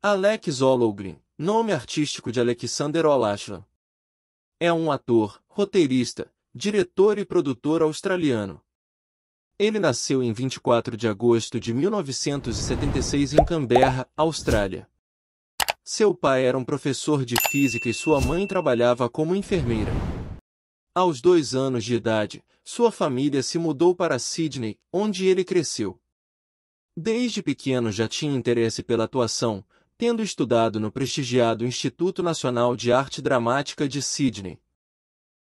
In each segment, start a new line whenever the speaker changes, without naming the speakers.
Alex Hologrin, nome artístico de Alexander Olacha. É um ator, roteirista, diretor e produtor australiano. Ele nasceu em 24 de agosto de 1976 em Canberra, Austrália. Seu pai era um professor de física e sua mãe trabalhava como enfermeira. Aos dois anos de idade, sua família se mudou para Sydney, onde ele cresceu. Desde pequeno já tinha interesse pela atuação, tendo estudado no prestigiado Instituto Nacional de Arte Dramática de Sydney.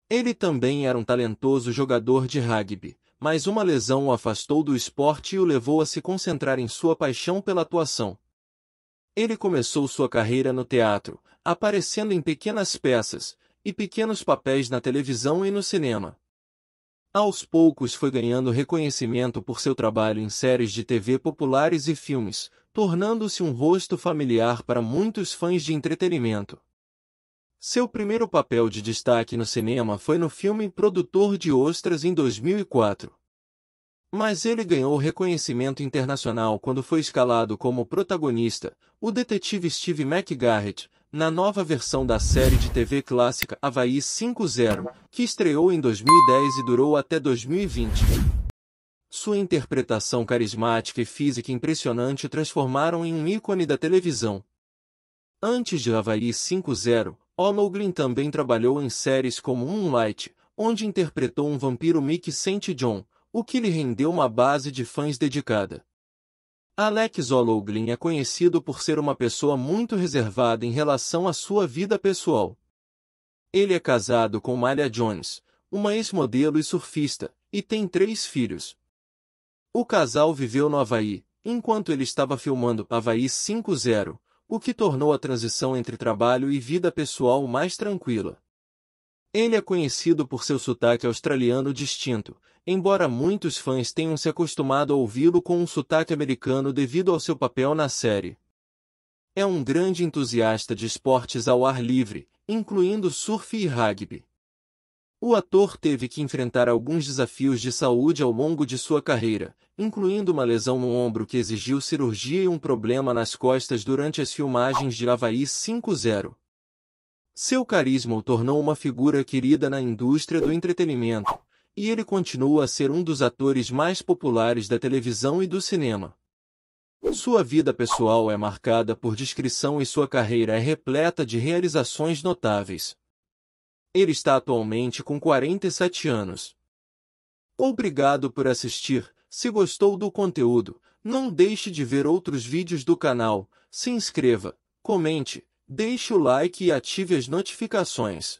Ele também era um talentoso jogador de rugby, mas uma lesão o afastou do esporte e o levou a se concentrar em sua paixão pela atuação. Ele começou sua carreira no teatro, aparecendo em pequenas peças e pequenos papéis na televisão e no cinema. Aos poucos foi ganhando reconhecimento por seu trabalho em séries de TV populares e filmes, tornando-se um rosto familiar para muitos fãs de entretenimento. Seu primeiro papel de destaque no cinema foi no filme Produtor de Ostras em 2004. Mas ele ganhou reconhecimento internacional quando foi escalado como protagonista, o detetive Steve McGarrett, na nova versão da série de TV clássica Havaí 5.0, que estreou em 2010 e durou até 2020. Sua interpretação carismática e física impressionante transformaram em um ícone da televisão. Antes de Havaí 5.0, 0 também trabalhou em séries como Moonlight, onde interpretou um vampiro Mick St. John, o que lhe rendeu uma base de fãs dedicada. Alex O'Loughlin é conhecido por ser uma pessoa muito reservada em relação à sua vida pessoal. Ele é casado com Malia Jones, uma ex-modelo e surfista, e tem três filhos, o casal viveu no Havaí, enquanto ele estava filmando Havaí 5.0, o que tornou a transição entre trabalho e vida pessoal mais tranquila. Ele é conhecido por seu sotaque australiano distinto, embora muitos fãs tenham se acostumado a ouvi-lo com um sotaque americano devido ao seu papel na série. É um grande entusiasta de esportes ao ar livre, incluindo surf e rugby. O ator teve que enfrentar alguns desafios de saúde ao longo de sua carreira, incluindo uma lesão no ombro que exigiu cirurgia e um problema nas costas durante as filmagens de Havaí 5-0. Seu carisma o tornou uma figura querida na indústria do entretenimento, e ele continua a ser um dos atores mais populares da televisão e do cinema. Sua vida pessoal é marcada por descrição e sua carreira é repleta de realizações notáveis. Ele está atualmente com 47 anos. Obrigado por assistir. Se gostou do conteúdo, não deixe de ver outros vídeos do canal. Se inscreva, comente, deixe o like e ative as notificações.